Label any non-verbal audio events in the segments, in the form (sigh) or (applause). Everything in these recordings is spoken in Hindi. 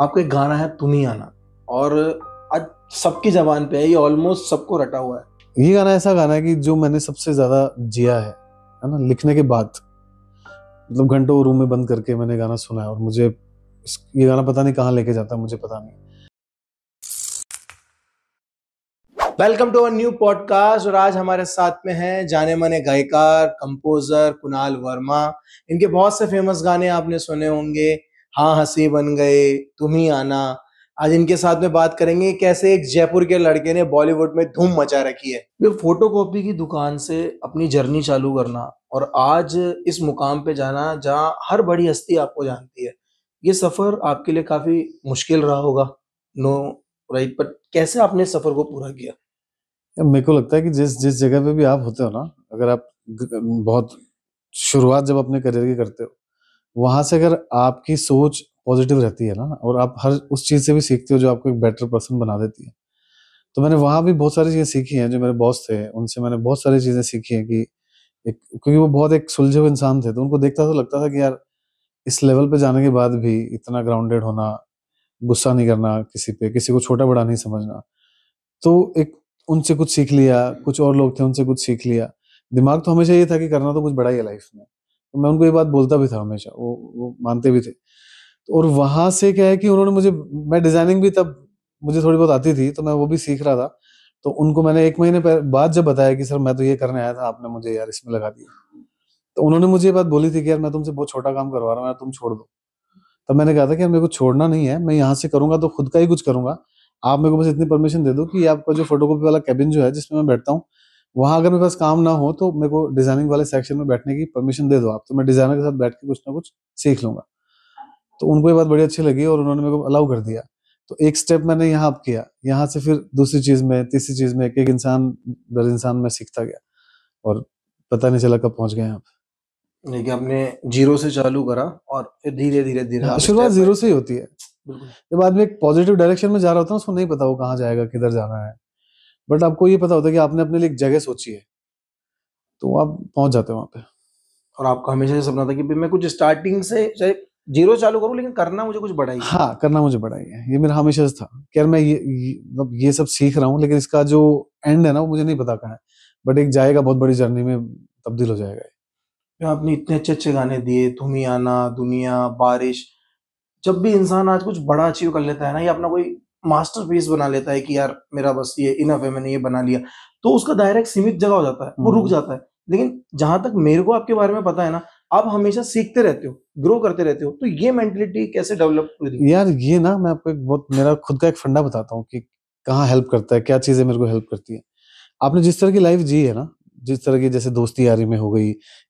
आपका एक गाना है तुम ही आना और आज सबकी जबान पे है ये ऑलमोस्ट सबको रटा हुआ है ये गाना ऐसा गाना है कि जो मैंने सबसे ज़्यादा जिया है है ना लिखने के बाद मतलब घंटों रूम में बंद करके मैंने गाना सुना है और मुझे ये गाना पता नहीं कहाँ लेके जाता मुझे पता नहीं welcome to our new podcast और आज हमारे साथ में हैं जाने माने गायकार कंपोजर कुणाल वर्मा इनके बहुत से फेमस गाने आपने सुने होंगे हाँ हंसी बन गए तुम ही आना आज इनके साथ में बात करेंगे कैसे एक जयपुर के लड़के ने बॉलीवुड में धूम मचा रखी है तो फोटोकॉपी की दुकान से अपनी जर्नी चालू करना और आज इस मुकाम पे जाना जहाँ हर बड़ी हस्ती आपको जानती है ये सफर आपके लिए काफी मुश्किल रहा होगा नो राइट बट कैसे आपने सफर को पूरा किया मेरे को लगता है कि जिस जिस जगह पे भी आप होते हो ना अगर आप बहुत शुरुआत जब अपने करियर की करते हो वहाँ से अगर आपकी सोच पॉजिटिव रहती है ना और आप हर उस चीज़ से भी सीखते हो जो आपको एक बेटर पर्सन बना देती है तो मैंने वहाँ भी बहुत सारी चीज़ें सीखी हैं जो मेरे बॉस थे उनसे मैंने बहुत सारी चीज़ें सीखी हैं कि एक क्योंकि वो बहुत एक सुलझे हुए इंसान थे तो उनको देखता तो लगता था कि यार इस लेवल पे जाने के बाद भी इतना ग्राउंडेड होना गुस्सा नहीं करना किसी पे किसी को छोटा बड़ा नहीं समझना तो एक उनसे कुछ सीख लिया कुछ और लोग थे उनसे कुछ सीख लिया दिमाग तो हमेशा ये था कि करना तो कुछ बड़ा ही है लाइफ में तो मैं उनको ये बात बोलता भी था हमेशा वो वो मानते भी थे तो और वहां से क्या है कि उन्होंने मुझे मैं डिज़ाइनिंग भी तब मुझे थोड़ी बहुत आती थी तो मैं वो भी सीख रहा था तो उनको मैंने एक महीने बाद जब बताया कि सर मैं तो ये करने आया था आपने मुझे यार इसमें लगा दिया तो उन्होंने मुझे ये बात बोली थी कि यार मैं तुमसे बहुत छोटा काम करवा रहा हूँ तुम छोड़ दो तब मैंने कहा था कि यार मेरे को छोड़ना नहीं है मैं यहाँ से करूंगा तो खुद का ही कुछ करूंगा आप मेरे को बस इतनी परमिशन दे दो कि आपका जो फोटोकॉपी वाला कैबिन जो है जिसमें मैं बैठता हूँ वहां अगर मेरे पास काम ना हो तो मेरे को डिजाइनिंग वाले सेक्शन में बैठने की परमिशन दे दो आप तो मैं डिजाइनर के साथ बैठ के कुछ ना कुछ सीख लूंगा तो उनको ये बात बड़ी अच्छी लगी और उन्होंने मेरे को अलाउ कर दिया तो एक स्टेप मैंने यहाँ अप किया यहाँ से फिर दूसरी चीज में तीसरी चीज में एक एक इंसान दर इंसान में सीखता गया और पता नहीं चला कब पहुंच गए आप कि आपने जीरो से चालू करा और फिर धीरे धीरे धीरे शुरुआत जीरो से ही होती है जब आदमी एक पॉजिटिव डायरेक्शन में जा रहा होता है उसको नहीं पता वो कहाँ जाएगा किधर जाना है बट आपको ये पता होता है कि आपने अपने लिए एक जगह सोची है तो आप पहुंच जाते हो वहाँ पे और आपका हमेशा से सपना था कि मैं कुछ स्टार्टिंग से चाहे जीरो चालू करूँ लेकिन करना मुझे कुछ बड़ा ही हाँ करना मुझे बड़ा ही है ये मेरा हमेशा से था कि यार मैं ये मतलब ये, ये सब सीख रहा हूँ लेकिन इसका जो एंड है ना वो मुझे नहीं पता कहाँ है बट एक जाएगा बहुत बड़ी जर्नी में तब्दील हो जाएगा आपने इतने अच्छे अच्छे गाने दिए तुम्हें आना दुनिया बारिश जब भी इंसान आज कुछ बड़ा अचीव कर लेता है ना ये अपना कोई मास्टरपीस बना लेता है कि यार मेरा बस ये इनफ है मैंने ये बना लिया तो उसका दायरा एक सीमित जगह हो जाता है वो रुक हम्म। जाता है लेकिन जहां तक मेरे को आपके बारे में पता है ना आप हमेशा सीखते रहते हो ग्रो करते रहते हो तो ये मेंटेलिटी कैसे डेवलप यार ये ना मैं आपको एक बहुत मेरा खुद का एक फंडा बताता हूँ कि कहाँ हेल्प करता है क्या चीजें मेरे को हेल्प करती है आपने जिस तरह की लाइफ जी है ना जिस तरह की जैसे दोस्ती यारी में हो गई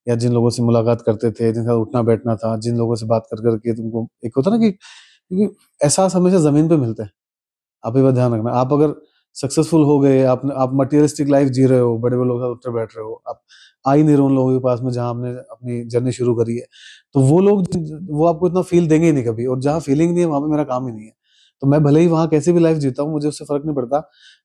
या जिन लोगों से मुलाकात करते थे जिनका उठना बैठना था जिन लोगों से बात कर करके तुमको एक होता ना कि क्योंकि एहसास हमेशा जमीन पे मिलता है आप ही बार ध्यान रखना आप अगर सक्सेसफुल हो गए आप आप मटेरियलिस्टिक लाइफ जी रहे हो बड़े बड़े लोगों के साथ बैठ रहे हो आप आई नहीं रहे उन लोगों के पास में जहाँ आपने अपनी जर्नी शुरू करी है तो वो लोग वो आपको इतना फील देंगे ही नहीं कभी और जहाँ फीलिंग नहीं है वहाँ पे मेरा काम ही नहीं है तो मैं भले ही वहाँ कैसे भी लाइफ जीता हूँ मुझे उससे फर्क नहीं पड़ता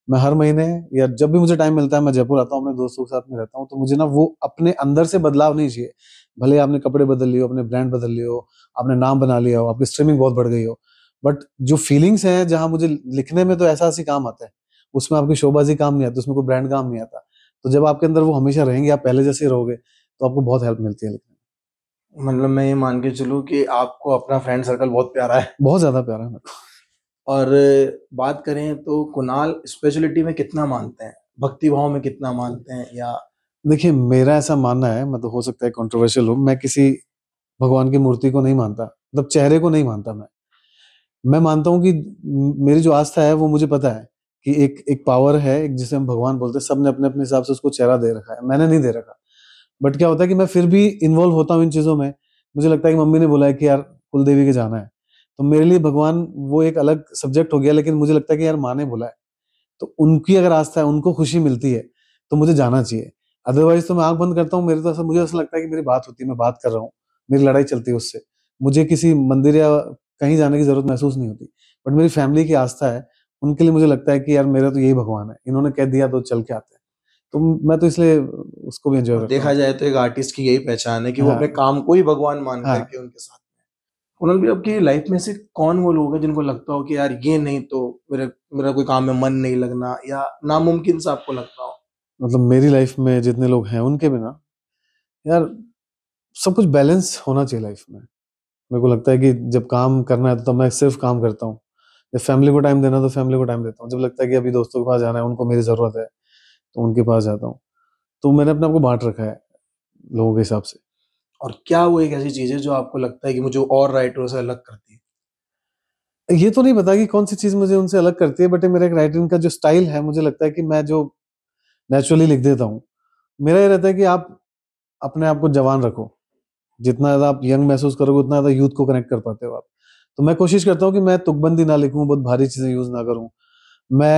मैं हर महीने या जब भी मुझे टाइम मिलता है मैं जयपुर आता हूँ अपने दोस्तों के साथ में रहता हूँ तो मुझे ना वो अपने अंदर से बदलाव नहीं चाहिए भले आपने कपड़े बदल लिए अपने ब्रांड बदल लिए हो आपने नाम बना लिया हो आपकी स्ट्रीमिंग बहुत बढ़ गई हो बट जो फीलिंग्स हैं जहां मुझे लिखने में तो ऐसा सी काम आता है उसमें आपकी शोबाजी काम नहीं आती उसमें कोई ब्रांड काम नहीं आता तो जब आपके अंदर वो हमेशा रहेंगे आप पहले जैसे रहोगे तो आपको बहुत हेल्प मिलती है लिखने मतलब मैं ये मान के चलूँ कि आपको अपना फ्रेंड सर्कल बहुत प्यारा है बहुत ज़्यादा प्यारा है और बात करें तो कुणाल स्पेशलिटी में कितना मानते हैं भक्ति भाव में कितना मानते हैं या देखिए मेरा ऐसा मानना है मतलब तो हो सकता है कंट्रोवर्शियल हो मैं किसी भगवान की मूर्ति को नहीं मानता मतलब चेहरे को नहीं मानता मैं मैं मानता हूँ कि मेरी जो आस्था है वो मुझे पता है कि एक एक पावर है एक जिसे हम भगवान बोलते हैं सब ने अपने अपने हिसाब से उसको चेहरा दे रखा है मैंने नहीं दे रखा बट क्या होता है कि मैं फिर भी इन्वॉल्व होता हूँ इन चीज़ों में मुझे लगता है कि मम्मी ने बोला है कि यार कुलदेवी के जाना है तो मेरे लिए भगवान वो एक अलग सब्जेक्ट हो गया लेकिन मुझे लगता है कि यार माँ ने बोला है तो उनकी अगर आस्था है उनको खुशी मिलती है तो मुझे जाना चाहिए अदरवाइज तो मैं आंख बंद करता हूँ मेरे तो ऐसा मुझे ऐसा लगता है कि मेरी बात होती है मैं बात कर रहा हूँ मेरी लड़ाई चलती है उससे मुझे किसी मंदिर या कहीं जाने की जरूरत महसूस नहीं होती बट मेरी फैमिली की आस्था है उनके लिए मुझे लगता है कि यार मेरा तो यही भगवान है इन्होंने कह दिया तो चल के आते हैं तो मैं तो इसलिए उसको भी एंजॉय देखा जाए तो एक आर्टिस्ट की यही पहचान है कि वो हाँ। अपने काम को ही भगवान मान हाँ। करके उनके साथ उन्होंने भी आपकी लाइफ में से कौन वो लोग हैं जिनको लगता हो कि यार ये नहीं तो मेरे मेरा कोई काम में मन नहीं लगना या नामुमकिन सा आपको लगता हो मतलब मेरी लाइफ में जितने लोग हैं उनके बिना यार सब कुछ बैलेंस होना चाहिए लाइफ में मेरे को लगता है कि जब काम करना है तो मैं सिर्फ काम करता हूँ जब फैमिली को टाइम देना तो फैमिली को टाइम देता हूँ जब लगता है कि अभी दोस्तों के पास जाना है उनको मेरी ज़रूरत है तो उनके पास जाता हूँ तो मैंने अपने आप को बांट रखा है लोगों के हिसाब से और क्या वो एक ऐसी चीज़ है जो आपको लगता है कि मुझे और राइटरों से अलग करती है ये तो नहीं पता कि कौन सी चीज़ मुझे उनसे अलग करती है बट मेरा एक राइटिंग का जो स्टाइल है मुझे लगता है कि मैं जो नेचुरली लिख देता हूँ मेरा ये रहता है कि आप अपने आप को जवान रखो जितना ज़्यादा आप यंग महसूस करोगे उतना ज़्यादा यूथ को कनेक्ट कर पाते हो आप तो मैं कोशिश करता हूँ कि मैं तुकबंदी ना लिखूँ बहुत भारी चीज़ें यूज़ ना करूँ मैं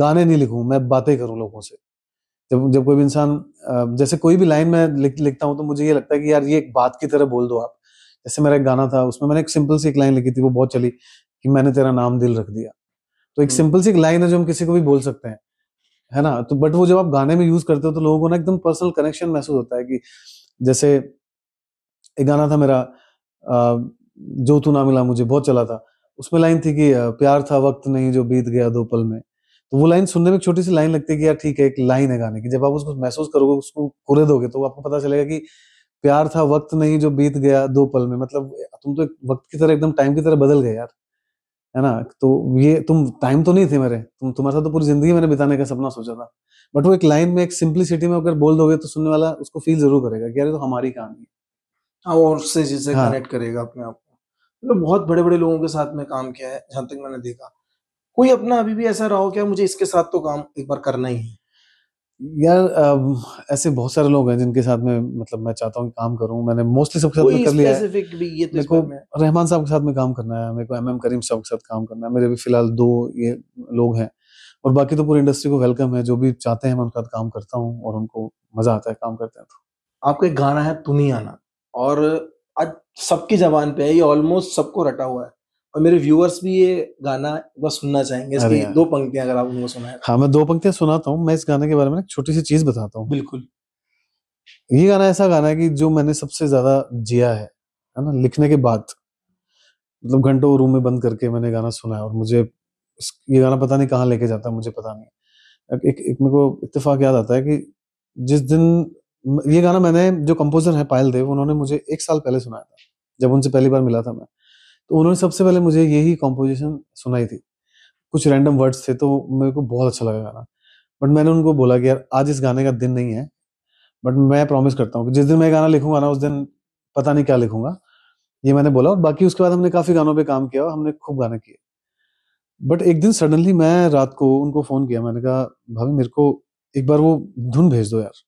गाने नहीं लिखूँ मैं बातें करूँ लोगों से जब जब कोई भी इंसान जैसे कोई भी लाइन मैं लिख लिखता हूँ तो मुझे ये लगता है कि यार ये एक बात की तरह बोल दो आप जैसे मेरा एक गाना था उसमें मैंने एक सिंपल सी एक लाइन लिखी थी वो बहुत चली कि मैंने तेरा नाम दिल रख दिया तो एक सिंपल सी एक लाइन है जो हम किसी को भी बोल सकते हैं है ना तो बट वो जब आप गाने में यूज करते हो तो लोगों को ना एकदम पर्सनल कनेक्शन महसूस होता है कि जैसे एक गाना था मेरा जो तू ना मिला मुझे बहुत चला था उसमें लाइन थी कि प्यार था वक्त नहीं जो बीत गया दो पल में तो वो लाइन सुनने में छोटी सी लाइन लगती है कि यार ठीक है एक लाइन है गाने की जब आप उसको महसूस करोगे उसको कुरे दोगे तो आपको पता चलेगा कि प्यार था वक्त नहीं जो बीत गया दो पल में मतलब तुम तो एक वक्त की तरह एकदम टाइम की तरह बदल गए यार है ना तो ये तुम टाइम तो नहीं थे मेरे तुम तुम्हारे साथ तो पूरी जिंदगी मैंने बिताने का सपना सोचा था बट वो एक लाइन में एक सिंपलिसिटी में अगर बोल दोगे तो सुनने वाला उसको फील जरूर करेगा कि यार तो हमारी कहानी है हाँ, और से चीजें हाँ। कनेक्ट करेगा अपने आप को तो बहुत बड़े बड़े लोगों के साथ में काम किया है जहां तक मैंने देखा कोई अपना अभी भी ऐसा रहा हो क्या मुझे इसके साथ तो काम एक बार करना ही है यार ऐसे बहुत सारे लोग हैं जिनके साथ में मतलब मैं चाहता हूँ काम करूँ मैंने मोस्टली सबके साथ में कर लिया है भी ये मेरे को रहमान साहब के साथ में काम करना है मेरे को एम एम करीम साहब के साथ काम करना है मेरे भी फिलहाल दो ये लोग हैं और बाकी तो पूरी इंडस्ट्री को वेलकम है जो भी चाहते हैं मैं उनके साथ काम करता हूँ और उनको मजा आता है काम करते हैं तो आपका एक गाना है तुम ही आना और आज सबकी जबान पे है ये ऑलमोस्ट सबको रटा हुआ है और मेरे व्यूअर्स भी ये गाना बस सुनना चाहेंगे इसकी दो पंक्तियां अगर आप उनको सुनाए हाँ मैं दो पंक्तियां सुनाता हूँ मैं इस गाने के बारे में एक छोटी सी चीज बताता हूँ बिल्कुल ये गाना ऐसा गाना है कि जो मैंने सबसे ज्यादा जिया है है ना लिखने के बाद मतलब घंटों रूम में बंद करके मैंने गाना सुना है और मुझे ये गाना पता नहीं कहाँ लेके जाता मुझे पता नहीं एक एक मेरे को इतफाक याद आता है कि जिस दिन ये गाना मैंने जो कंपोजर है पायल देव उन्होंने मुझे एक साल पहले सुनाया था जब उनसे पहली बार मिला था मैं तो उन्होंने सबसे पहले मुझे यही कॉम्पोजिशन सुनाई थी कुछ रैंडम वर्ड्स थे तो मेरे को बहुत अच्छा लगा गाना बट मैंने उनको बोला कि यार आज इस गाने का दिन नहीं है बट मैं प्रॉमिस करता हूँ कि जिस दिन मैं गाना लिखूंगा ना उस दिन पता नहीं क्या लिखूंगा ये मैंने बोला और बाकी उसके बाद हमने काफ़ी गानों पे काम किया और हमने खूब गाने किए बट एक दिन सडनली मैं रात को उनको फ़ोन किया मैंने कहा भाभी मेरे को एक बार वो धुन भेज दो यार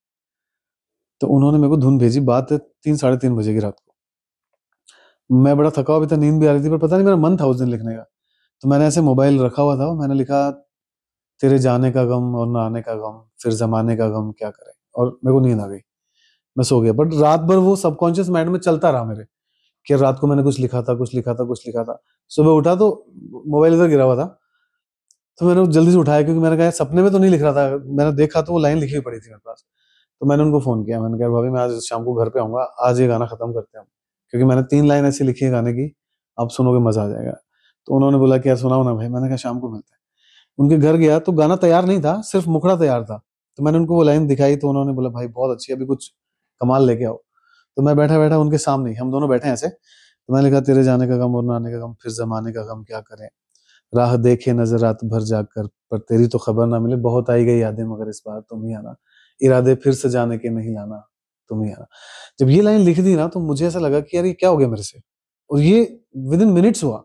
तो उन्होंने मेरे को धुन भेजी बात है तीन साढ़े तीन बजे की रात को मैं बड़ा थका हुआ भी था नींद भी आ रही थी पर पता नहीं मेरा मन था उस दिन लिखने का तो मैंने ऐसे मोबाइल रखा हुआ था मैंने लिखा तेरे जाने का गम और ना आने का गम फिर जमाने का गम क्या करें और मेरे को नींद आ गई मैं सो गया बट रात भर वो सबकॉन्शियस माइंड में चलता रहा मेरे कि रात को मैंने कुछ लिखा था कुछ लिखा था कुछ लिखा था सुबह उठा तो मोबाइल इधर गिरा हुआ था तो मैंने जल्दी से उठाया क्योंकि मैंने कहा सपने में तो नहीं लिख रहा था मैंने देखा तो वो लाइन लिखी हुई पड़ी थी मेरे पास तो मैंने उनको फ़ोन किया मैंने कहा भाभी मैं आज शाम को घर पे आऊंगा आज ये गाना ख़त्म करते हैं क्योंकि मैंने तीन लाइन ऐसी लिखी है गाने की आप सुनोगे मज़ा आ जाएगा तो उन्होंने बोला कि यार सुनाओ ना भाई मैंने कहा शाम को मिलते हैं उनके घर गया तो गाना तैयार नहीं था सिर्फ मुखड़ा तैयार था तो मैंने उनको वो लाइन दिखाई तो उन्होंने बोला भाई बहुत अच्छी अभी कुछ कमाल लेके आओ तो मैं बैठा बैठा उनके सामने हम दोनों बैठे ऐसे तो मैंने कहा तेरे जाने का गम और ना आने का गम फिर जमाने का गम क्या करें राह देखे नजर रात भर जाकर पर तेरी तो खबर ना मिले बहुत आई गई यादें मगर इस बार तुम ही आना इरादे फिर से जाने के नहीं लाना तुम ही आना जब ये लाइन लिख दी ना तो मुझे ऐसा लगा कि यार ये क्या हो गया मेरे से और ये विद इन मिनट्स हुआ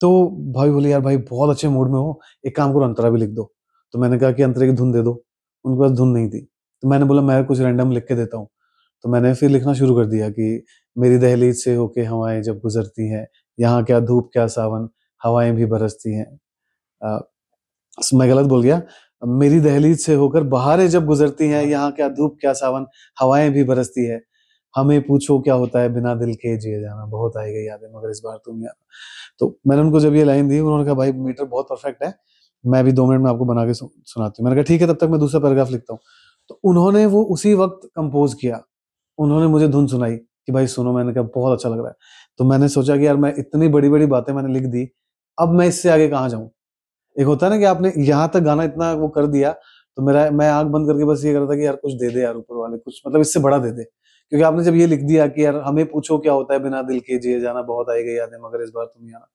तो भाई बोले यार भाई बहुत अच्छे मूड में हो एक काम करो अंतरा भी लिख दो तो मैंने कहा कि अंतरे की धुन दे दो उनके पास धुन नहीं थी तो मैंने बोला मैं कुछ रैंडम लिख के देता हूँ तो मैंने फिर लिखना शुरू कर दिया कि मेरी दहलीज से होके हवाएं जब गुजरती हैं यहाँ क्या धूप क्या सावन हवाएं भी बरसती हैं मैं गलत बोल गया मेरी दहलीज से होकर बहारें जब गुजरती हैं यहाँ क्या धूप क्या सावन हवाएं भी बरसती है हमें पूछो क्या होता है बिना दिल के जिए जाना बहुत आई गई यादें मगर इस बार तुम याद तो मैंने उनको जब ये लाइन दी उन्होंने कहा भाई मीटर बहुत परफेक्ट है मैं भी दो मिनट में आपको बना के सुनाती हूँ मैंने कहा ठीक है तब तक मैं दूसरा पैराग्राफ लिखता हूँ तो उन्होंने वो उसी वक्त कंपोज किया उन्होंने मुझे धुन सुनाई कि भाई सुनो मैंने कहा बहुत अच्छा लग रहा है तो मैंने सोचा कि यार मैं इतनी बड़ी बड़ी बातें मैंने लिख दी अब मैं इससे आगे कहाँ जाऊँ एक होता है ना कि आपने यहाँ तक गाना इतना वो कर दिया तो मेरा मैं आंख बंद करके बस ये कर रहा था कि यार कुछ दे दे यार ऊपर वाले कुछ मतलब इससे बड़ा दे दे क्योंकि आपने जब ये लिख दिया कि यार हमें पूछो क्या होता है बिना दिल के जिए जाना बहुत आएगा है मगर इस बार तुम यहाँ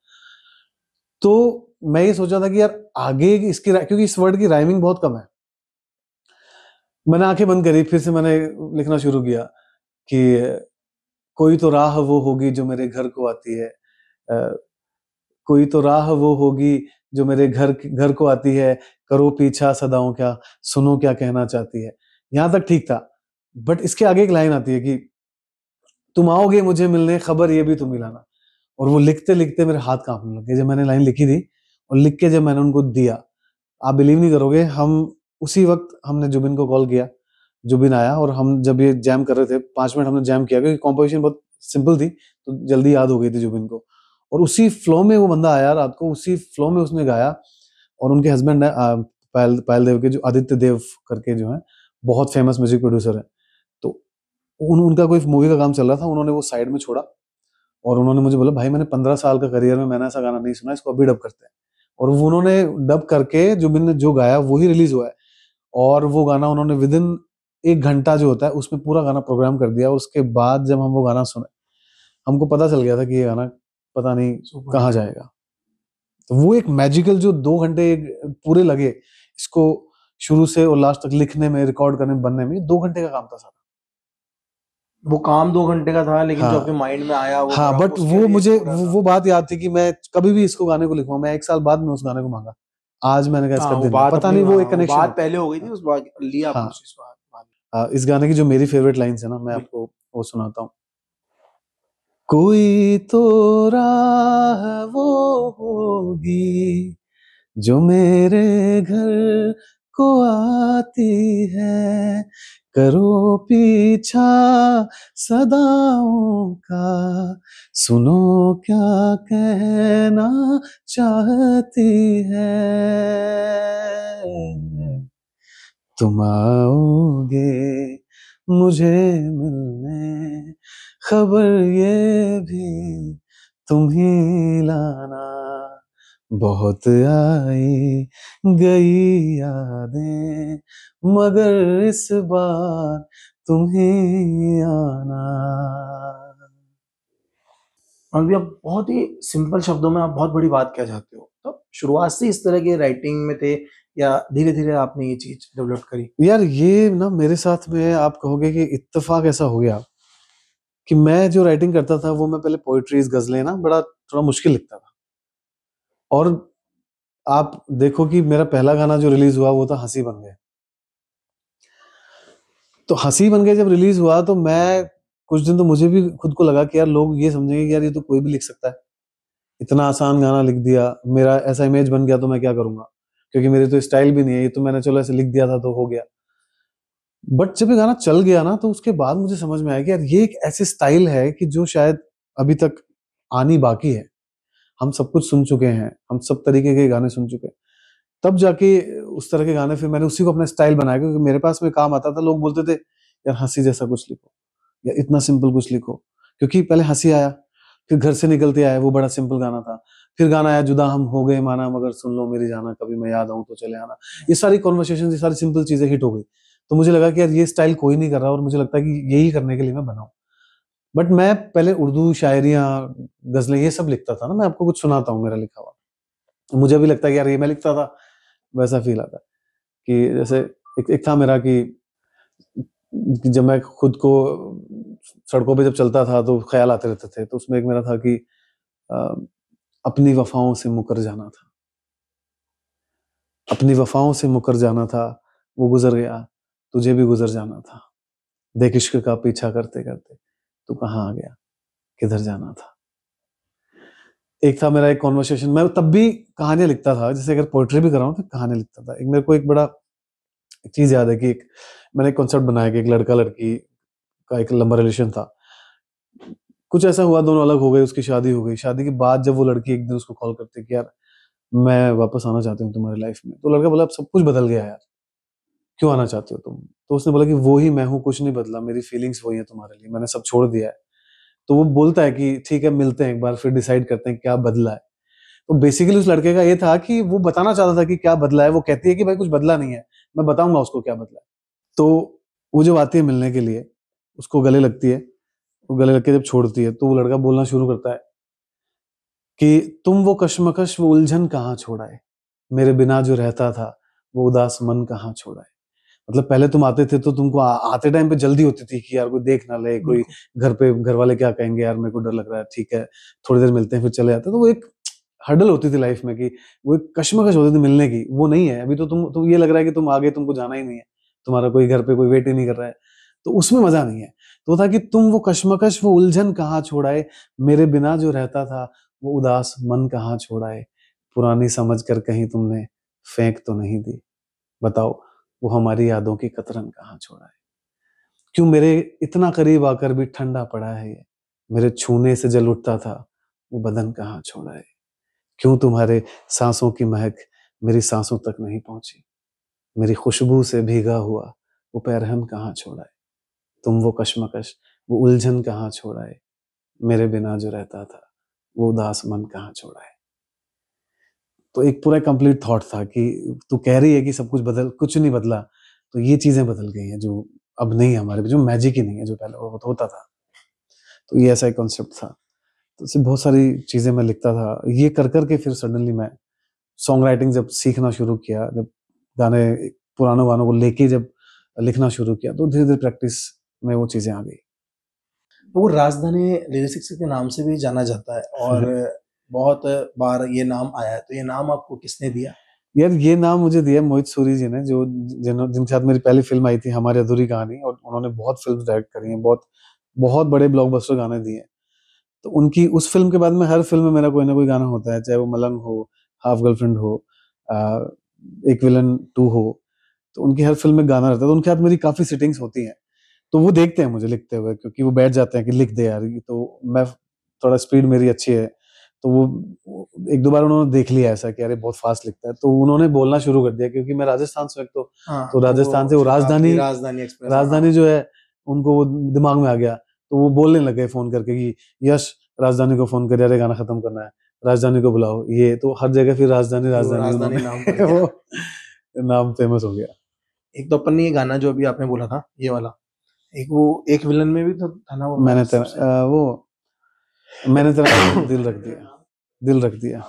तो मैं ये सोचा था कि यार आगे इसकी क्योंकि इस वर्ड की राइमिंग बहुत कम है मैंने आंखें बंद करी फिर से मैंने लिखना शुरू किया कि कोई तो राह वो होगी जो मेरे घर को आती है कोई तो राह वो होगी जो मेरे घर घर को आती है करो पीछा सदाओं क्या सुनो क्या कहना चाहती है यहां तक ठीक था बट इसके आगे एक लाइन आती है कि तुम आओगे मुझे मिलने खबर ये भी तुम मिलाना लाना और वो लिखते लिखते मेरे हाथ कांपने लगे जब मैंने लाइन लिखी थी और लिख के जब मैंने उनको दिया आप बिलीव नहीं करोगे हम उसी वक्त हमने जुबिन को कॉल किया जुबिन आया और हम जब ये जैम कर रहे थे पांच मिनट हमने जैम किया क्योंकि कॉम्पोजिशन बहुत सिंपल थी तो जल्दी याद हो गई थी जुबिन को और उसी फ्लो में वो बंदा आया रात को उसी फ्लो में उसने गाया और उनके हस्बैंड है पायल पायल देव के जो आदित्य देव करके जो है बहुत फेमस म्यूजिक प्रोड्यूसर है तो उन उनका कोई मूवी का काम चल रहा था उन्होंने वो साइड में छोड़ा और उन्होंने मुझे बोला भाई मैंने पंद्रह साल का करियर में मैंने ऐसा गाना नहीं सुना इसको अभी डब करते हैं और वो उन्होंने डब करके जो मैंने जो गाया वही रिलीज हुआ है और वो गाना उन्होंने विद इन एक घंटा जो होता है उसमें पूरा गाना प्रोग्राम कर दिया और उसके बाद जब हम वो गाना सुने हमको पता चल गया था कि ये गाना पता नहीं कहाँ जाएगा तो वो एक मैजिकल जो दो घंटे पूरे लगे इसको शुरू से और लास्ट तक लिखने में रिकॉर्ड करने में बनने में दो घंटे का काम था सारा वो काम दो घंटे का था लेकिन हाँ, जो आपके माइंड में आया वो हाँ बट वो मुझे वो, वो बात याद थी कि मैं कभी भी इसको गाने को लिखवा मैं एक साल बाद में उस गाने को मांगा आज मैंने कहा इसका हाँ, दिन पता नहीं वो हाँ, एक कनेक्शन बात पहले हो गई थी उस बात लिया हाँ। इस गाने की जो मेरी फेवरेट लाइन है ना मैं आपको वो सुनाता हूँ कोई तो राह वो होगी जो मेरे घर को आती है करो पीछा सदाओं का सुनो क्या कहना चाहती है तुम आओगे मुझे मिलने खबर ये भी तुम ही लाना बहुत आई गई यादें मगर इस बार तुम ही आना भी आप बहुत ही सिंपल शब्दों में आप बहुत बड़ी बात क्या चाहते हो तो शुरुआत से इस तरह के राइटिंग में थे या धीरे धीरे आपने ये चीज डेवलप करी यार ये ना मेरे साथ में आप कहोगे कि इतफाक ऐसा हो गया कि मैं जो राइटिंग करता था वो मैं पहले पोइट्रीज गजलें ना बड़ा थोड़ा मुश्किल लिखता था और आप देखो कि मेरा पहला गाना जो रिलीज हुआ वो था हंसी बन गए तो हंसी बन गए तो जब रिलीज हुआ तो मैं कुछ दिन तो मुझे भी खुद को लगा कि यार लोग ये समझेंगे कि यार ये तो कोई भी लिख सकता है इतना आसान गाना लिख दिया मेरा ऐसा इमेज बन गया तो मैं क्या करूंगा क्योंकि मेरी तो स्टाइल भी नहीं है ये तो मैंने चलो ऐसे लिख दिया था तो हो गया बट जब ये गाना चल गया ना तो उसके बाद मुझे समझ में आया कि यार ये एक ऐसी स्टाइल है कि जो शायद अभी तक आनी बाकी है हम सब कुछ सुन चुके हैं हम सब तरीके के गाने सुन चुके हैं तब जाके उस तरह के गाने फिर मैंने उसी को अपना स्टाइल बनाया क्योंकि मेरे पास में काम आता था लोग बोलते थे यार हंसी जैसा कुछ लिखो या इतना सिंपल कुछ लिखो क्योंकि पहले हंसी आया फिर घर से निकलते आया वो बड़ा सिंपल गाना था फिर गाना आया जुदा हम हो गए माना मगर सुन लो मेरी जाना कभी मैं याद आऊँ तो चले आना ये सारी कॉन्वर्सेशन ये सारी सिंपल चीजें हिट हो गई तो मुझे लगा कि यार ये स्टाइल कोई नहीं कर रहा और मुझे लगता है कि यही करने के लिए मैं बनाऊँ बट मैं पहले उर्दू शायरियाँ गज़लें ये सब लिखता था ना मैं आपको कुछ सुनाता हूँ मेरा लिखा हुआ मुझे भी लगता है कि यार ये मैं लिखता था वैसा फील आता कि जैसे एक, एक था मेरा कि जब मैं खुद को सड़कों पे जब चलता था तो ख्याल आते रहते थे तो उसमें एक मेरा था कि अपनी वफाओं से मुकर जाना था अपनी वफाओं से मुकर जाना था वो गुजर गया तुझे भी गुजर जाना था देख इश्क का पीछा करते करते तू कहाँ आ गया किधर जाना था एक था मेरा एक कॉन्वर्सेशन मैं तब भी कहानियां लिखता था जैसे अगर पोइट्री भी कर रहा तो कहानियां लिखता था एक मेरे को एक बड़ा एक चीज़ याद है कि एक मैंने एक कॉन्सेप्ट बनाया कि एक लड़का लड़की का एक लंबा रिलेशन था कुछ ऐसा हुआ दोनों अलग हो गए उसकी शादी हो गई शादी के बाद जब वो लड़की एक दिन उसको कॉल करती कि यार मैं वापस आना चाहती हूँ तुम्हारी लाइफ में तो लड़का बोला अब सब कुछ बदल गया यार क्यों आना चाहते हो तुम तो उसने बोला कि वो ही मैं हूँ कुछ नहीं बदला मेरी फीलिंग्स वही है तुम्हारे लिए मैंने सब छोड़ दिया है तो वो बोलता है कि ठीक है मिलते हैं एक बार फिर डिसाइड करते हैं क्या बदला है तो बेसिकली उस लड़के का ये था कि वो बताना चाहता था कि क्या बदला है वो कहती है कि भाई कुछ बदला नहीं है मैं बताऊंगा उसको क्या बदला है तो वो जब आती है मिलने के लिए उसको गले लगती है वो गले लग के जब छोड़ती है तो वो लड़का बोलना शुरू करता है कि तुम वो कश्मकश वो उलझन कहाँ छोड़ाए मेरे बिना जो रहता था वो उदास मन कहाँ छोड़ाए मतलब पहले तुम आते थे तो तुमको आ, आते टाइम पे जल्दी होती थी कि यार कोई देख ना ले कोई घर पे घर वाले क्या कहेंगे यार मेरे को डर लग रहा है ठीक है थोड़ी देर मिलते हैं फिर चले जाते तो वो एक हडल होती थी लाइफ में कि वो एक कश्मकश होती थी मिलने की वो नहीं है अभी तो तुम तुम तो ये लग रहा है कि तुम आगे तुमको जाना ही नहीं है तुम्हारा कोई घर पे कोई वेट ही नहीं कर रहा है तो उसमें मजा नहीं है तो था कि तुम वो कश्मकश वो उलझन कहाँ छोड़ाए मेरे बिना जो रहता था वो उदास मन कहाँ छोड़ाए पुरानी समझ कर कहीं तुमने फेंक तो नहीं दी बताओ वो हमारी यादों की कतरन कहाँ छोड़ाए क्यों मेरे इतना करीब आकर भी ठंडा पड़ा है ये मेरे छूने से जल उठता था वो बदन कहाँ छोड़ा है क्यों तुम्हारे सांसों की महक मेरी सांसों तक नहीं पहुंची मेरी खुशबू से भीगा हुआ वो पैरहन कहाँ छोड़ा है तुम वो कश्मकश वो उलझन कहाँ छोड़ाए मेरे बिना जो रहता था वो उदास मन कहाँ छोड़ाए तो एक पूरा कंप्लीट थॉट था कि तू कह रही है कि सब कुछ बदल कुछ नहीं बदला तो ये चीज़ें बदल गई हैं जो अब नहीं है हमारे जो मैजिक ही नहीं है जो पहले वो तो होता था तो ये ऐसा एक कॉन्सेप्ट था तो उससे बहुत सारी चीज़ें मैं लिखता था ये कर कर के फिर सडनली मैं सॉन्ग राइटिंग जब सीखना शुरू किया जब गाने पुरानों गानों को लेके जब लिखना शुरू किया तो धीरे धीरे प्रैक्टिस में वो चीज़ें आ गई तो वो राजधानी लिरिक्स के नाम से भी जाना जाता है और हम्म। बहुत बार ये नाम आया है तो ये नाम आपको किसने दिया यार ये नाम मुझे दिया मोहित सूरी जी ने जो जिनके साथ मेरी पहली फिल्म आई थी हमारी अधूरी कहानी और उन्होंने बहुत फिल्म डायरेक्ट करी हैं बहुत बहुत बड़े ब्लॉकबस्टर गाने दिए हैं तो उनकी उस फिल्म के बाद में हर फिल्म में मेरा कोई ना कोई गाना होता है चाहे वो मलंग हो हाफ गर्लफ्रेंड हो आ, एक विलन टू हो तो उनकी हर फिल्म में गाना रहता है तो उनके साथ मेरी काफ़ी सिटिंग्स होती हैं तो वो देखते हैं मुझे लिखते हुए क्योंकि वो बैठ जाते हैं कि लिख दे यार तो मैं थोड़ा स्पीड मेरी अच्छी है तो वो एक दो बार उन्होंने देख लिया ऐसा कि अरे बहुत फास्ट लिखता है तो उन्होंने बोलना शुरू कर दिया क्योंकि मैं राजस्थान से तो, हाँ, तो, तो राजस्थान से वो अच्छा, राजधानी राजधानी हाँ। राजधानी जो है उनको वो दिमाग में आ गया तो वो बोलने लगे फोन करके कि यश राजधानी को फोन कर अरे गाना खत्म करना है राजधानी को बुलाओ ये तो हर जगह फिर राजधानी राजधानी नाम (laughs) नाम फेमस हो गया एक तो अपन ने ये गाना जो अभी आपने बोला था ये वाला एक वो एक विलन में भी तो था ना वो मैंने तेरा तो, वो मैंने तेरा तो (coughs) दिल रख दिया दिल रख दिया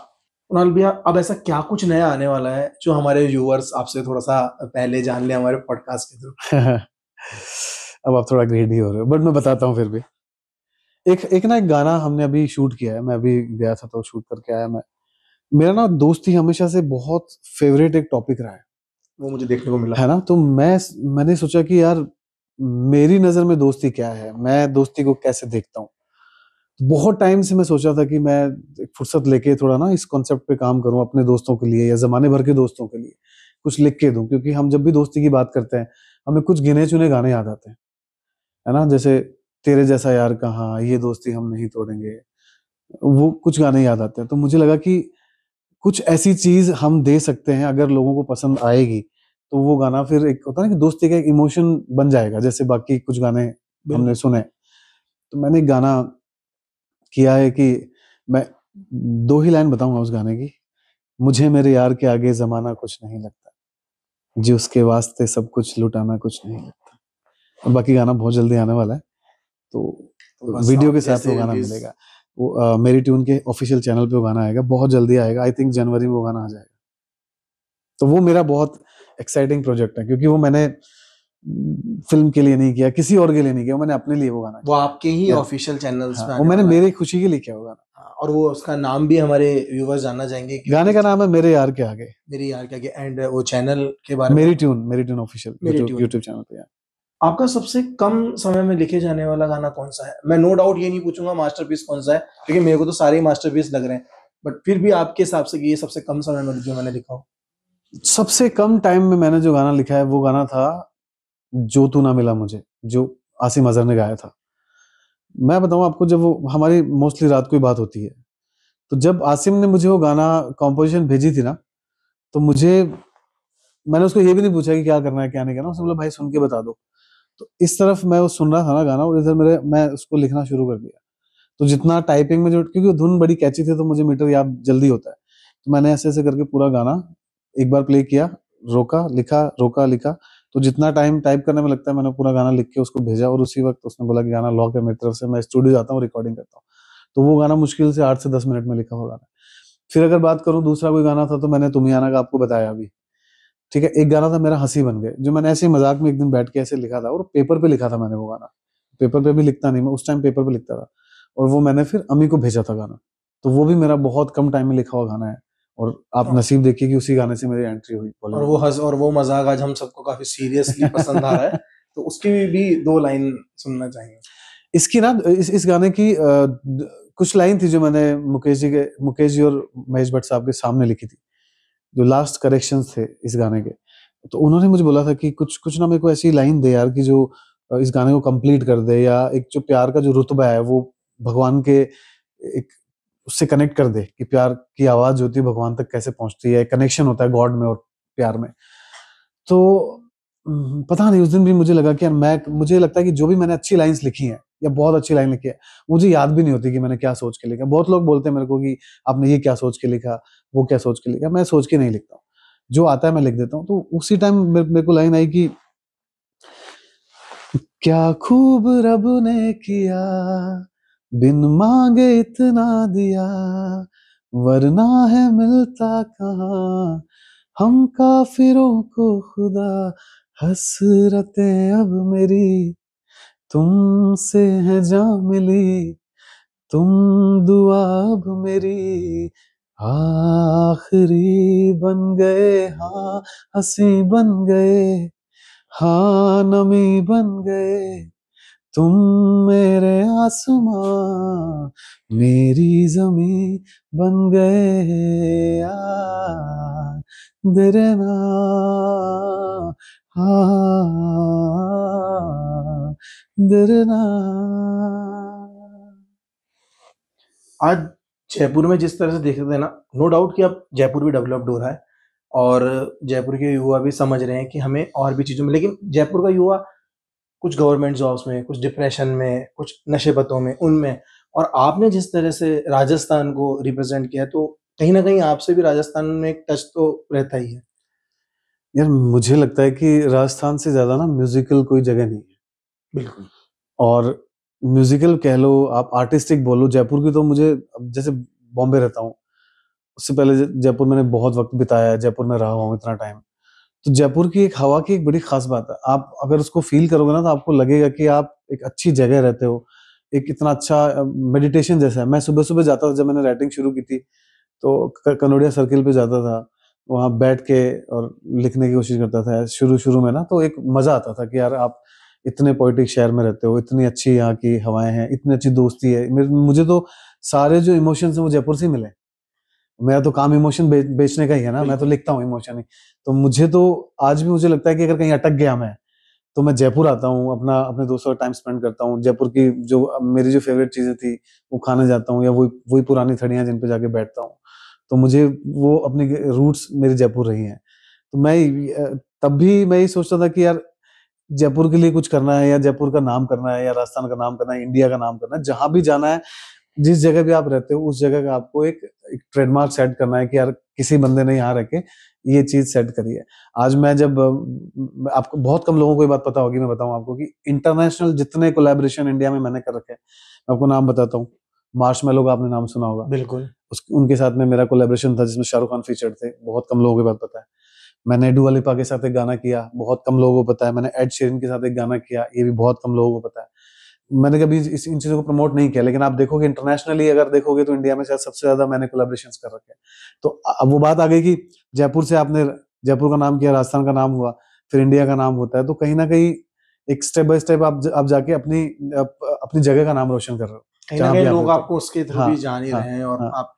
कुणाल भैया अब ऐसा क्या कुछ नया आने वाला है जो हमारे व्यूअर्स आपसे थोड़ा सा पहले जान ले हमारे पॉडकास्ट के थ्रू (laughs) अब आप थोड़ा ग्रेडी हो रहे हो बट मैं बताता हूँ फिर भी एक एक ना एक गाना हमने अभी शूट किया है मैं अभी गया था तो शूट करके आया मैं मेरा ना दोस्ती हमेशा से बहुत फेवरेट एक टॉपिक रहा है वो मुझे देखने को मिला है ना तो मैं मैंने सोचा कि यार मेरी नज़र में दोस्ती क्या है मैं दोस्ती को कैसे देखता हूँ बहुत टाइम से मैं सोचा था कि मैं फुर्सत लेके थोड़ा ना इस कॉन्सेप्ट पे काम करूं अपने दोस्तों के लिए या ज़माने भर के दोस्तों के लिए कुछ लिख के दूं क्योंकि हम जब भी दोस्ती की बात करते हैं हमें कुछ गिने चुने गाने याद आते हैं है ना जैसे तेरे जैसा यार कहा ये दोस्ती हम नहीं तोड़ेंगे वो कुछ गाने याद आते हैं तो मुझे लगा कि कुछ ऐसी चीज़ हम दे सकते हैं अगर लोगों को पसंद आएगी तो वो गाना फिर एक होता है ना कि दोस्ती का एक इमोशन बन जाएगा जैसे बाकी कुछ गाने हमने सुने तो मैंने एक गाना किया है कि मैं दो ही लाइन बताऊंगा उस गाने की मुझे मेरे यार के आगे जमाना कुछ नहीं लगता जी उसके वास्ते सब कुछ लुटाना कुछ नहीं लगता और बाकी गाना बहुत जल्दी आने वाला है तो, तो वीडियो के साथ वो गाना मिलेगा वो आ, मेरी ट्यून के ऑफिशियल चैनल पे वो गाना आएगा बहुत जल्दी आएगा आई थिंक जनवरी में वो गाना आ जाएगा तो वो मेरा बहुत एक्साइटिंग प्रोजेक्ट है क्योंकि वो मैंने फिल्म के लिए नहीं किया किसी और के लिए नहीं किया मैंने अपने लिए वो गाना वो आपके ही ऑफिशियल चैनल्स हाँ, वो मैंने मेरी खुशी के लिए किया वो गाना हाँ, और वो उसका नाम भी हमारे व्यूवर्स जानना चाहेंगे गाने का नाम है मेरे यार के आगे मेरे यार के आगे एंड वो चैनल के बारे में मेरी ट्यून मेरी ट्यून ऑफिशियल यूट्यूब चैनल पे आपका सबसे कम समय में लिखे जाने वाला गाना कौन सा है मैं नो डाउट ये नहीं पूछूंगा मास्टरपीस कौन सा है क्योंकि मेरे को तो सारे ही मास्टरपीस लग रहे हैं बट फिर भी आपके हिसाब से ये सबसे कम समय में जो मैंने लिखा हो सबसे कम टाइम में मैंने जो गाना लिखा है वो गाना था जो तू ना मिला मुझे जो आसिम अजहर ने गाया था मैं बताऊं आपको जब वो हमारी मोस्टली रात को ही बात होती है तो जब आसिम ने मुझे वो गाना कॉम्पोजिशन भेजी थी ना तो मुझे मैंने उसको ये भी नहीं पूछा कि क्या करना है क्या नहीं करना उसने बोला भाई सुन के बता दो तो इस तरफ मैं वो सुन रहा था ना गाना और इधर मेरे मैं उसको लिखना शुरू कर दिया तो जितना टाइपिंग में जो क्योंकि धुन बड़ी कैची थी तो मुझे मीटर याद जल्दी होता है तो मैंने ऐसे ऐसे करके पूरा गाना एक बार प्ले किया रोका लिखा रोका लिखा तो जितना टाइम टाइप करने में लगता है मैंने पूरा गाना लिख के उसको भेजा और उसी वक्त उसने बोला कि गाना लॉक है मेरी तरफ से मैं स्टूडियो जाता हूँ रिकॉर्डिंग करता हूँ तो वो गाना मुश्किल से आठ से दस मिनट में लिखा हुआ गाना फिर अगर बात करूँ दूसरा कोई गाना था तो मैंने तुम्हें आना का आपको बताया अभी ठीक है एक गाना था मेरा हंसी बन गए जो मैंने ऐसे मजाक में एक दिन बैठ के ऐसे लिखा था और पेपर पे लिखा था मैंने वो गाना पेपर पे भी लिखता नहीं मैं उस टाइम पेपर पे लिखता था और वो मैंने फिर अमी को भेजा था गाना तो वो भी मेरा बहुत कम टाइम में लिखा हुआ गाना है और आप हाँ। नसीब देखिए कि उसी गाने से मेरी एंट्री हुई और वो हंस और वो मजाक आज हम सबको काफी सीरियसली पसंद आ रहा है (laughs) तो उसकी भी, भी दो लाइन सुनना चाहिए इसकी ना इस, इस गाने की आ, कुछ लाइन थी जो मैंने मुकेश जी के मुकेश जी और महेश भट्ट साहब के सामने लिखी थी जो लास्ट करेक्शन थे इस गाने के तो उन्होंने मुझे बोला था कि कुछ कुछ ना मेरे को ऐसी लाइन दे यार कि जो इस गाने को कंप्लीट कर दे या एक जो प्यार का जो रुतबा है वो भगवान के एक उससे कनेक्ट कर दे कि प्यार की आवाज होती है भगवान तक कैसे पहुंचती है कनेक्शन होता है गॉड में और प्यार में तो हम्म, पता नहीं उस दिन भी मुझे लगा कि यार मैं मुझे लगता है कि जो भी मैंने अच्छी लाइंस लिखी हैं या बहुत अच्छी लाइन लिखी है मुझे याद भी नहीं होती कि मैंने क्या सोच के लिखा बहुत लोग बोलते हैं मेरे को कि आपने ये क्या सोच के लिखा वो क्या सोच के लिखा मैं सोच के नहीं लिखता हूँ जो आता है मैं लिख देता हूँ तो उसी टाइम मेरे को लाइन आई कि क्या खूब रब ने किया बिन मांगे इतना दिया वरना है मिलता कहा हम काफिरों को खुदा हसरतें अब मेरी तुमसे है जा मिली तुम दुआ अब मेरी आखिरी बन गए हाँ हसी बन गए हाँ नमी बन गए तुम मेरे आसमां मेरी जमी बन गए यार आज जयपुर में जिस तरह से रहे हैं ना नो डाउट कि अब जयपुर भी डेवलप्ड हो रहा है और जयपुर के युवा भी समझ रहे हैं कि हमें और भी चीज़ों में लेकिन जयपुर का युवा कुछ गवर्नमेंट जॉब्स में कुछ डिप्रेशन में कुछ नशे पतों में उनमें और आपने जिस तरह से राजस्थान को रिप्रेजेंट किया तो कहीं ना कहीं आपसे भी राजस्थान में एक टच तो रहता ही है यार मुझे लगता है कि राजस्थान से ज़्यादा ना म्यूजिकल कोई जगह नहीं है बिल्कुल और म्यूजिकल कह लो आप आर्टिस्टिक बोलो जयपुर की तो मुझे जैसे बॉम्बे रहता हूँ उससे पहले जयपुर मैंने बहुत वक्त बिताया जयपुर में रहा हूँ इतना टाइम तो जयपुर की एक हवा की एक बड़ी खास बात है आप अगर उसको फील करोगे ना तो आपको लगेगा कि आप एक अच्छी जगह रहते हो एक इतना अच्छा मेडिटेशन जैसा है मैं सुबह सुबह जाता था जब मैंने राइटिंग शुरू की थी तो कनोडिया सर्किल पे जाता था वहाँ बैठ के और लिखने की कोशिश करता था शुरू शुरू में ना तो एक मज़ा आता था कि यार आप इतने पोइटिक शहर में रहते हो इतनी अच्छी यहाँ की हवाएं हैं इतनी अच्छी दोस्ती है मुझे तो सारे जो इमोशंस हैं वो जयपुर से मिले मेरा तो काम इमोशन बेचने का ही है ना मैं तो लिखता हूँ इमोशन ही तो मुझे तो आज भी मुझे लगता है कि अगर कहीं अटक गया मैं तो मैं जयपुर आता हूँ अपना अपने दोस्तों का टाइम स्पेंड करता हूँ जयपुर की जो मेरी जो फेवरेट चीज़ें थी वो खाने जाता हूँ या वही वही पुरानी थड़ियाँ जिन जाके बैठता हूँ तो मुझे वो अपनी रूट्स मेरी जयपुर रही हैं तो मैं तब भी मैं ये सोचता था कि यार जयपुर के लिए कुछ करना है या जयपुर का नाम करना है या राजस्थान का नाम करना है इंडिया का नाम करना है जहां भी जाना है जिस जगह भी आप रहते हो उस जगह का आपको एक ट्रेडमार्क सेट करना है कि यार किसी बंदे ने यहाँ रह के ये चीज सेट करी है आज मैं जब आपको बहुत कम लोगों को ये बात पता होगी मैं बताऊं आपको कि इंटरनेशनल जितने कोलेबोरेशन इंडिया में मैंने कर रखे हैं मैं आपको नाम बताता हूँ मार्च में लोग आपने नाम सुना होगा बिल्कुल उस, उनके साथ में मेरा कोलेबोरेशन था जिसमें शाहरुख खान फीचर थे बहुत कम लोगों को बात पता है मैंने डू अलिपा के साथ एक गाना किया बहुत कम लोगों को पता है मैंने एड शेरिन के साथ एक गाना किया ये भी बहुत कम लोगों को पता है मैंने कभी इस इन चीज़ों को प्रमोट नहीं किया लेकिन आप देखोगे इंटरनेशनली अगर देखोगे तो इंडिया में शायद सबसे ज़्यादा मैंने कोलेब्रेशन कर रखे हैं तो अब वो बात आ गई कि जयपुर से आपने जयपुर का नाम किया राजस्थान का नाम हुआ फिर इंडिया का नाम होता है तो कहीं ना कहीं एक स्टेप बाय स्टेप आप आप जाके अपनी अपनी जगह का नाम रोशन कर रहे हो लोग आपको उसके थ्रू भी हाँ, जान ही हाँ, रहे हैं और हाँ। आप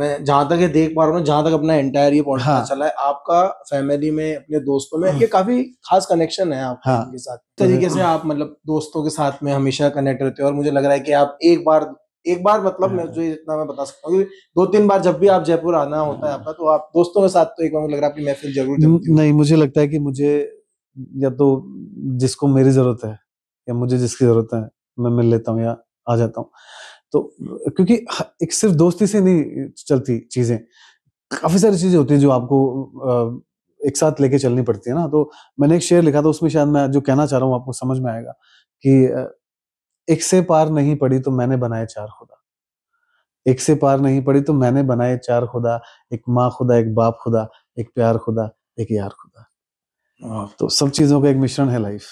मैं जहां तक ये देख पा रहा हूँ जहां तक अपना एंटायर ये पॉडकास्ट हाँ। चला है आपका फैमिली में अपने दोस्तों में ये हाँ। काफी खास कनेक्शन है आपके हाँ। साथ तरीके से आप मतलब दोस्तों के साथ में हमेशा कनेक्ट रहते हो और मुझे लग रहा है कि आप एक बार एक बार मतलब हाँ। मैं जो इतना मैं बता सकता हूँ दो तीन बार जब भी आप जयपुर आना होता है आपका तो आप दोस्तों के साथ तो एक बार लग रहा है आपकी महफिल जरूर नहीं मुझे लगता है कि मुझे या तो जिसको मेरी जरूरत है या मुझे जिसकी जरूरत है मैं मिल लेता हूँ या आ जाता हूँ तो क्योंकि एक सिर्फ दोस्ती से नहीं चलती चीजें काफी सारी चीजें होती हैं जो आपको एक साथ लेके चलनी पड़ती है ना तो मैंने एक शेयर लिखा था उसमें शायद मैं जो कहना चाह रहा हूँ आपको समझ में आएगा कि एक से पार नहीं पड़ी तो मैंने बनाए चार खुदा एक से पार नहीं पड़ी तो मैंने बनाए चार खुदा एक माँ खुदा एक बाप खुदा एक प्यार खुदा एक यार खुदा तो सब चीजों का एक मिश्रण है लाइफ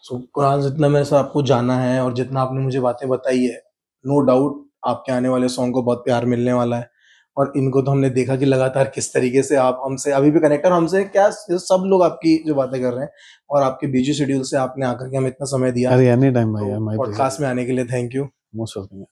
सो so, कुरान जितना मेरे आपको जाना है और जितना आपने मुझे बातें बताई है नो डाउट आपके आने वाले सॉन्ग को बहुत प्यार मिलने वाला है और इनको तो हमने देखा कि लगातार किस तरीके से आप हमसे अभी भी कनेक्ट हमसे क्या सब लोग आपकी जो बातें कर रहे हैं और आपके बिजी शेड्यूल से आपने आकर के हमें इतना समय दिया पॉडकास्ट तो तो में आने के लिए थैंक यू मोस्ट वेलकम